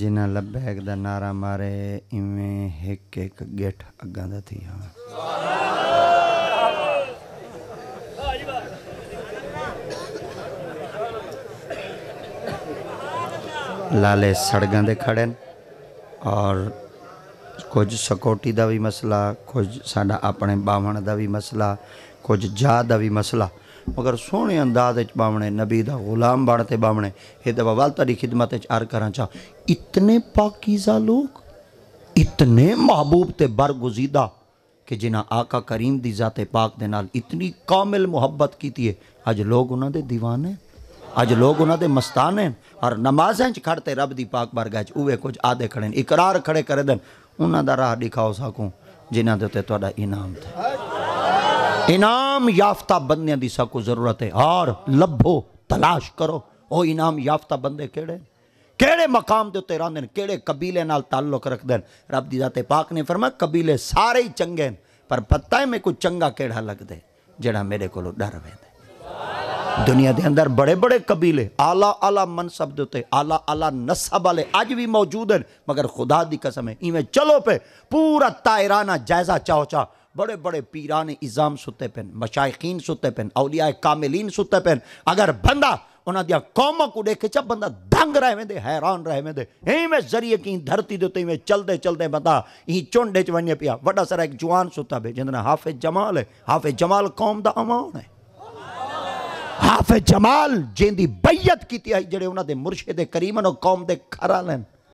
جنہ لبیک دا نعرہ مارے ہک ایک گیٹ اگاں لا لے سڑک کھڑے ہیں اور کچھ سیکورٹی کا بھی مسئلہ کچھ سنا اپنے بامن کا بھی مسئلہ کچھ جاتا بھی مسئلہ مگر سونے انداز باونے نبی دا غلام بانتے باؤنے یہ والتا دی خدمت چار اتنے پاکیزہ لوگ اتنے محبوب تے برگزیدہ کہ جنہیں آقا کریم دی ذات پاک دے نال اتنی کامل محبت کی ہے اج لوگ انہوں دے دیوانے ہیں اچھ لوگ انہوں کے مستان ہیں اور نمازیں چڑتے کھڑتے رب دی پاک برگاہ اوے کچھ آدھے کھڑے ہیں ایکرار کھڑے کرے دیں انہوں کا راہ دکھاؤ ساکوں کو جہاں کے اتنے تام تھا انعام یافتہ بندے کی سا کو ضرورت ہے اور لبھو تلاش کرو او اعام یافتہ بندے کیڑے کیڑے مقام کے اتنے کیڑے قبیلے نال تعلق رکھ ہیں رب دی ذات پاک نے فرما قبیلے سارے ہی چنگے پر پتہ ہے میں کوئی چنگا کیڑا لگ دے جڑا میرے کو ڈر و دنیا دے اندر بڑے بڑے قبیلے آلہ اعلیٰ منصب دیتے اعلیٰ اعلیٰ نصب والے اج بھی موجود ہیں مگر خدا دی قسم ہے چلو پہ پورا تائرانہ جائزہ چاہو چاہ بڑے بڑے پیرانے اظام ستے پہن مشائقین ستے پہن اولیاء کاملین ستے پہن اگر بندہ انہاں دیا قوموں کو انمک دیکھ چند دنگ میں دے حیران رہ وے اے میں ذریعے کہیں دھرتی دیتے چلتے چلتے بندہ ہی چونڈے چن پیا وڈا سر ایک جوان ستا پہ جن حافظ جمال ہے حافظ جمال قوم دا امان ہے ਇਸ਼ਰਾਫ ਜਮਾਲ ਜਿੰਦੀ ਬਈਅਤ ਕੀਤੀ ਹੈ ਜਿਹੜੇ ਉਹਨਾਂ ਦੇ ਮੁਰਸ਼ਿਦ ਕਰੀਮਨ ਉਹ ਕੌਮ ਦੇ ਖਰਾ ਲੈਣ